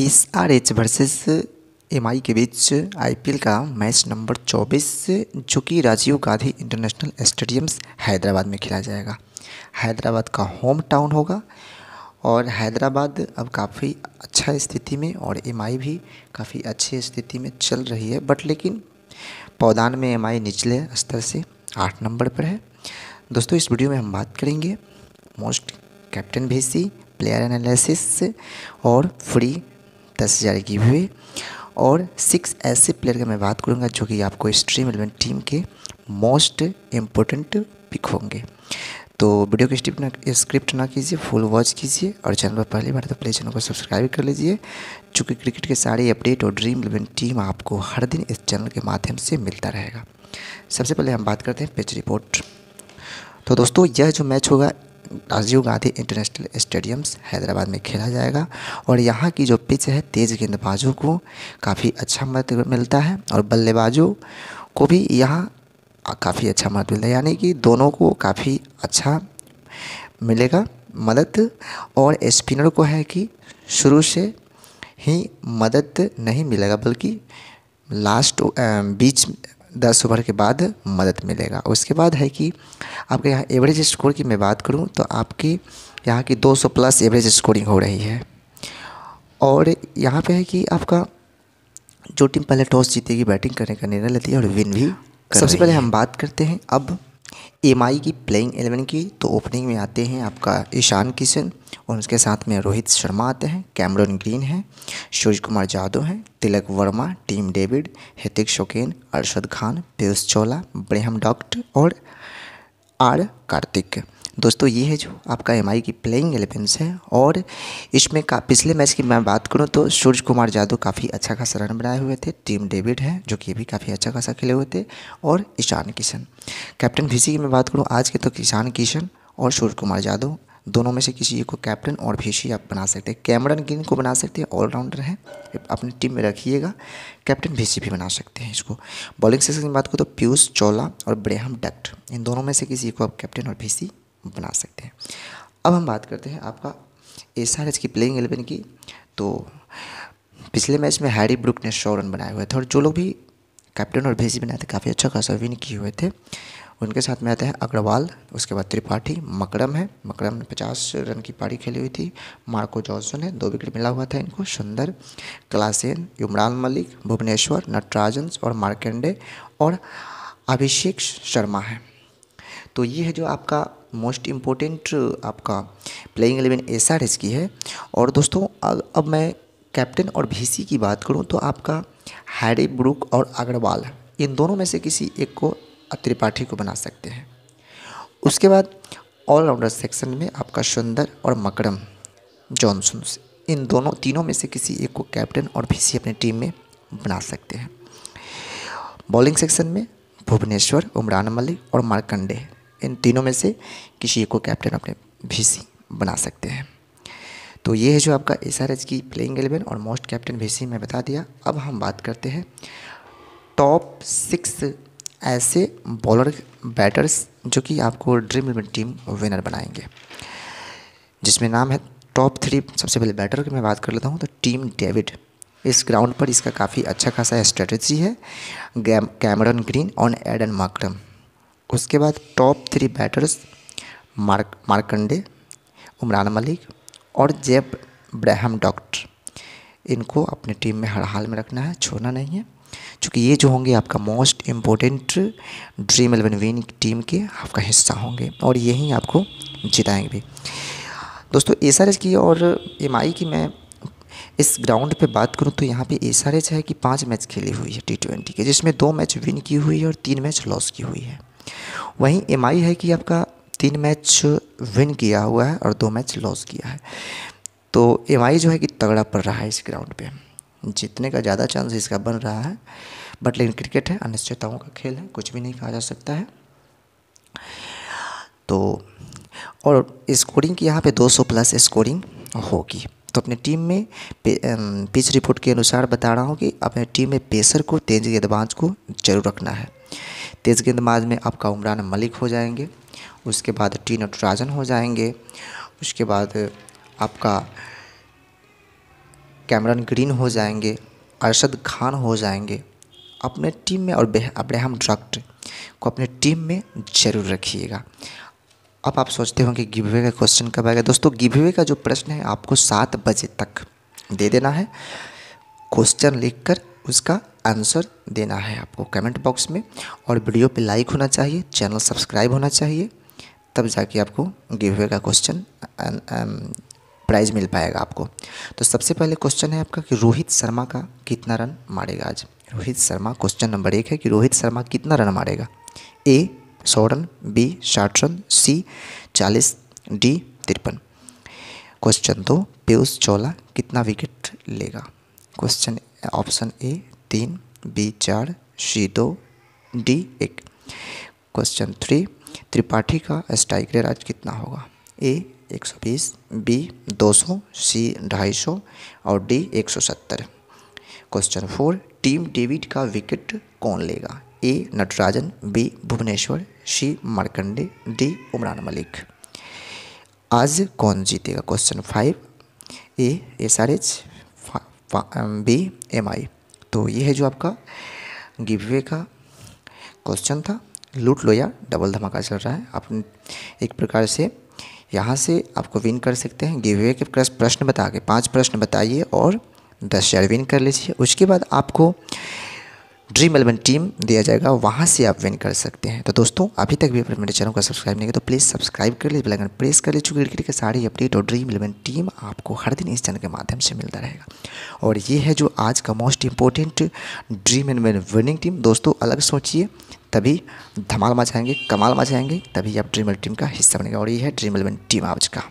S R H versus M I के बीच IPL का मैच नंबर 24 जो कि राजीव गांधी इंटरनेशनल स्टेडियम्स हैदराबाद में खेला जाएगा हैदराबाद का होम टाउन होगा और हैदराबाद अब काफ़ी अच्छा स्थिति में और एम भी काफ़ी अच्छी स्थिति में चल रही है बट लेकिन पौधान में एम निचले स्तर से आठ नंबर पर है दोस्तों इस वीडियो में हम बात करेंगे मोस्ट कैप्टन भेसी सी प्लेयर एनालिसिस और फ्री दस हज़ार की हुए और सिक्स ऐसे प्लेयर का मैं बात करूँगा जो कि आपको स्ट्रीम इलेवन टीम के मोस्ट इम्पोर्टेंट पिक होंगे तो वीडियो की स्क्रिप्ट ना स्क्रिप्ट ना कीजिए फुल वॉच कीजिए और चैनल पर पहली बार तो प्ले चैनल को सब्सक्राइब कर लीजिए चूँकि क्रिकेट के सारे अपडेट और ड्रीम इलेवन टीम आपको हर दिन इस चैनल के माध्यम से मिलता रहेगा सबसे पहले हम बात करते हैं पिच रिपोर्ट तो दोस्तों यह जो मैच होगा राजीव गांधी इंटरनेशनल स्टेडियम्स हैदराबाद में खेला जाएगा और यहाँ की जो पिच है तेज़ गेंदबाजों को काफ़ी अच्छा मत मिलता है और बल्लेबाजों को भी यहाँ काफ़ी अच्छा मत मिलता है यानी कि दोनों को काफ़ी अच्छा मिलेगा मदद और स्पिनर को है कि शुरू से ही मदद नहीं मिलेगा बल्कि लास्ट बीच दस ओवर के बाद मदद मिलेगा उसके बाद है कि आपके यहाँ एवरेज स्कोर की मैं बात करूँ तो आपकी यहाँ की 200 प्लस एवरेज स्कोरिंग हो रही है और यहाँ पे है कि आपका जो टीम पहले टॉस जीतेगी बैटिंग करने का निर्णय लेती है और विन भी सबसे पहले हम बात करते हैं अब एम की प्लेइंग एलेवन की तो ओपनिंग में आते हैं आपका ईशान किशन और उसके साथ में रोहित शर्मा आते हैं कैमरन ग्रीन है सूर्य कुमार यादव हैं तिलक वर्मा टीम डेविड हितिक शोकेन अरशद खान पीयूष चोला ब्रहम डॉक्ट और आर कार्तिक दोस्तों ये है जो आपका एम की प्लेइंग एलेवेंस है और इसमें का पिछले मैच की मैं बात करूँ तो सूर्य कुमार यादव काफ़ी अच्छा खासा रन बनाए हुए थे टीम डेविड है जो कि भी काफ़ी अच्छा खासा खेले हुए थे और ईशान किशन कैप्टन भिसी की मैं बात करूँ आज के तो ईशान किशन और सूर्य कुमार यादव दोनों में से किसी एक को कैप्टन और भेषी आप बना सकते हैं कैमरन गिन को बना सकते हैं ऑलराउंडर है अपनी टीम में रखिएगा कैप्टन भेसी भी बना सकते हैं इसको बॉलिंग सेक्शन की बात करो तो पीयूष चौला और ब्रेहम डक्ट इन दोनों में से किसी को आप कैप्टन और भेषी बना सकते हैं अब हम बात करते हैं आपका एस एच की प्लेइंग एलेवन की तो पिछले मैच में हैरी ब्रुक ने सौ रन बनाए हुए थे और जो लोग भी कैप्टन और भेसी बनाए थे काफ़ी अच्छा खासा विन किए हुए थे उनके साथ में आते हैं अग्रवाल उसके बाद त्रिपाठी मकड़म है मकड़म ने पचास रन की पारी खेली हुई थी मार्को जॉनसन है दो विकेट मिला हुआ था इनको सुंदर क्लासेन युमरान मलिक भुवनेश्वर नटराजन और मार्केंडे और अभिषेक शर्मा है तो ये है जो आपका मोस्ट इम्पोर्टेंट आपका playing eleven S R S की है और दोस्तों अब मैं कैप्टन और भीसी की बात करूं तो आपका हैरी ब्रुक और अग्रवाल इन दोनों में से किसी एक को त्रिपाठी को बना सकते हैं उसके बाद ऑलराउंडर सेक्शन में आपका सुंदर और मकरम जॉनसन इन दोनों तीनों में से किसी एक को कैप्टन और सी अपनी टीम में बना सकते हैं बॉलिंग सेक्शन में भुवनेश्वर उमरान मलिक और मार्कंडे इन तीनों में से किसी एक को कैप्टन अपने भी बना सकते हैं तो ये है जो आपका एस की प्लेइंग एलेवन और मोस्ट कैप्टन भी मैं बता दिया अब हम बात करते हैं टॉप सिक्स ऐसे बॉलर बैटर्स जो कि आपको ड्रीम इलेवन टीम विनर बनाएंगे जिसमें नाम है टॉप थ्री सबसे पहले बैटर की मैं बात कर लेता हूँ तो टीम डेविड इस ग्राउंड पर इसका काफ़ी अच्छा खासा स्ट्रेटजी है कैमरन ग्रीन और एडन मार्क्रम उसके बाद टॉप थ्री बैटर्स मार्क मार्कंडे उमरान मलिक और जेब ब्रहम डॉक्टर इनको अपने टीम में हर हाल में रखना है छोड़ना नहीं है चूँकि ये जो होंगे आपका most important dream eleven win team के आपका हिस्सा होंगे और यही आपको जिताएंगे भी दोस्तों एस की और एम की मैं इस ग्राउंड पे बात करूँ तो यहाँ पे एस आर है कि पाँच मैच खेली हुई है टी ट्वेंटी के जिसमें दो मैच विन की हुई है और तीन मैच लॉस की हुई है वहीं एम है कि आपका तीन मैच विन किया हुआ है और दो मैच लॉस किया है तो एम जो है कि तगड़ा पड़ रहा है इस ग्राउंड पर जीतने का ज़्यादा चांस इसका बन रहा है बट लेकिन क्रिकेट है अनिश्चितताओं का खेल है कुछ भी नहीं कहा जा सकता है तो और स्कोरिंग की यहाँ पे 200 प्लस स्कोरिंग होगी तो अपने टीम में पिच रिपोर्ट के अनुसार बता रहा हूँ कि अपने टीम में पेसर को तेज गेंदबाज को जरूर रखना है तेज गेंदबाज में आपका उमरान मलिक हो जाएंगे उसके बाद टी नटराजन हो जाएंगे उसके बाद आपका कैमरन ग्रीन हो जाएंगे अरशद खान हो जाएंगे अपने टीम में और हम ड्रक्ट को अपने टीम में ज़रूर रखिएगा अब आप सोचते होंगे गिभवे का क्वेश्चन कब आएगा दोस्तों गिवे का जो प्रश्न है आपको सात बजे तक दे देना है क्वेश्चन लिखकर उसका आंसर देना है आपको कमेंट बॉक्स में और वीडियो पे लाइक होना चाहिए चैनल सब्सक्राइब होना चाहिए तब जाके आपको गिव का क्वेश्चन प्राइज़ मिल पाएगा आपको तो सबसे पहले क्वेश्चन है आपका कि रोहित शर्मा का कितना रन मारेगा आज रोहित शर्मा क्वेश्चन नंबर एक है कि रोहित शर्मा कितना रन मारेगा ए सौ रन बी साठ रन सी चालीस डी तिरपन क्वेश्चन दो पीयूष चौला कितना विकेट लेगा क्वेश्चन ऑप्शन ए तीन बी चार सी दो डी एक क्वेश्चन थ्री त्रिपाठी का स्ट्राइक रेट आज कितना होगा ए 120 बी 200 सी 250 और D 170 question four team David का विकेट कौन लेगा A Natarajan B Bhuvneshwar C Markande D Umran Malik आज कौन जीतेगा question five A S R H B M I तो ये है जो आपका गिवे का क्वेश्चन था लूट लो यार डबल धमाका चल रहा है आप एक प्रकार से यहाँ से आपको विन कर सकते हैं गिवे के प्रश्न बता के पाँच प्रश्न बताइए और दस शेयर विन कर लीजिए उसके बाद आपको ड्रीम एलेवन टीम दिया जाएगा वहाँ से आप विन कर सकते हैं तो दोस्तों अभी तक भी अपने मेरे चैनल को सब्सक्राइब नहीं किया तो प्लीज़ सब्सक्राइब कर लीजिए बेलाइकन प्रेस कर लीजिए क्योंकि के सारी अपडेट और ड्रीम एलेवन टीम आपको हर दिन इस चैनल के माध्यम से मिलता रहेगा और ये है जो आज का most important dream eleven winning team दोस्तों अलग सोचिए तभी धमाल मचाएंगे कमाल मचाएंगे तभी आप ड्रीम एलेवन टीम का हिस्सा बनेगा और ये है ड्रीम एलेवन टीम आज का